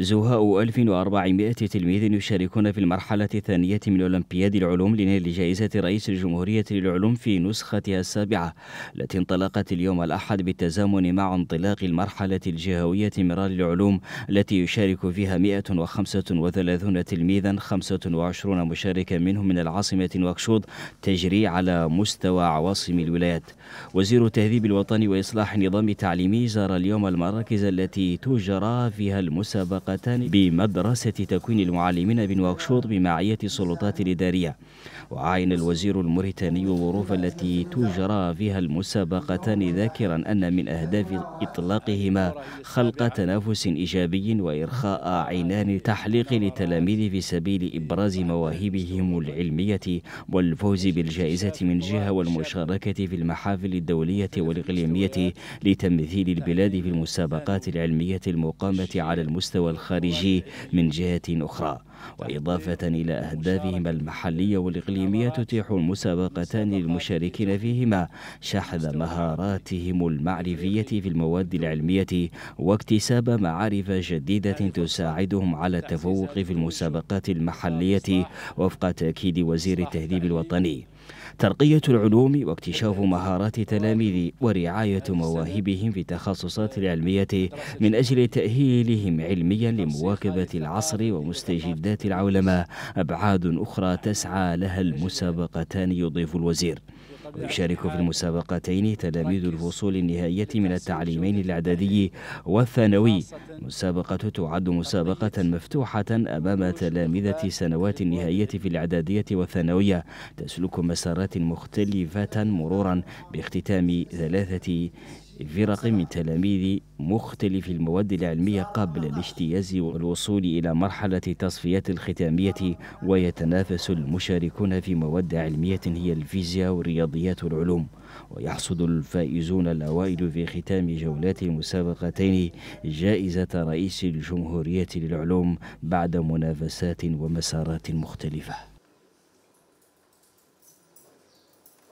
زهاء 1400 تلميذ يشاركون في المرحلة الثانية من أولمبياد العلوم لنيل جائزة رئيس الجمهورية للعلوم في نسختها السابعة التي انطلقت اليوم الأحد بالتزامن مع انطلاق المرحلة الجهوية مرار العلوم التي يشارك فيها 135 تلميذا 25 مشاركا منهم من العاصمة نواكشوط تجري على مستوى عواصم الولايات وزير التهذيب الوطني وإصلاح النظام التعليمي زار اليوم المراكز التي تجرى فيها المسابقة ملحقتان بمدرسة تكوين المعلمين بنواكشوط بمعية السلطات الإدارية وعين الوزير الموريتاني الظروف التي تجرى فيها المسابقتان ذاكرا أن من أهداف إطلاقهما خلق تنافس إيجابي وإرخاء عينان تحليق للتلاميذ في سبيل إبراز مواهبهم العلمية والفوز بالجائزة من جهة والمشاركة في المحافل الدولية والإقليمية لتمثيل البلاد في المسابقات العلمية المقامة على المستوى الخارجي من جهة أخرى وإضافة إلى أهدافهما المحلية والإقليمية تتيح المسابقتان للمشاركين فيهما شحذ مهاراتهم المعرفية في المواد العلمية واكتساب معارف جديدة تساعدهم على التفوق في المسابقات المحلية وفق تأكيد وزير التهذيب الوطني ترقية العلوم واكتشاف مهارات التلاميذ ورعاية مواهبهم في التخصصات العلمية من أجل تأهيلهم علميا لمواكبة العصر ومستجدات وحدات العولمة أبعاد أخرى تسعى لها المسابقتان يضيف الوزير ويشارك في المسابقتين تلاميذ الفصول النهائية من التعليمين الإعدادي والثانوي مسابقة تعد مسابقة مفتوحة أمام تلامذة سنوات النهائية في الإعدادية والثانوية تسلك مسارات مختلفة مرورا باختتام ثلاثة فرق من تلاميذ مختلف المواد العلمية قبل الاجتياز والوصول إلى مرحلة تصفية الختامية ويتنافس المشاركون في مواد علمية هي الفيزياء والرياضيات والعلوم ويحصد الفائزون الأوائل في ختام جولات المسابقتين جائزة رئيس الجمهورية للعلوم بعد منافسات ومسارات مختلفة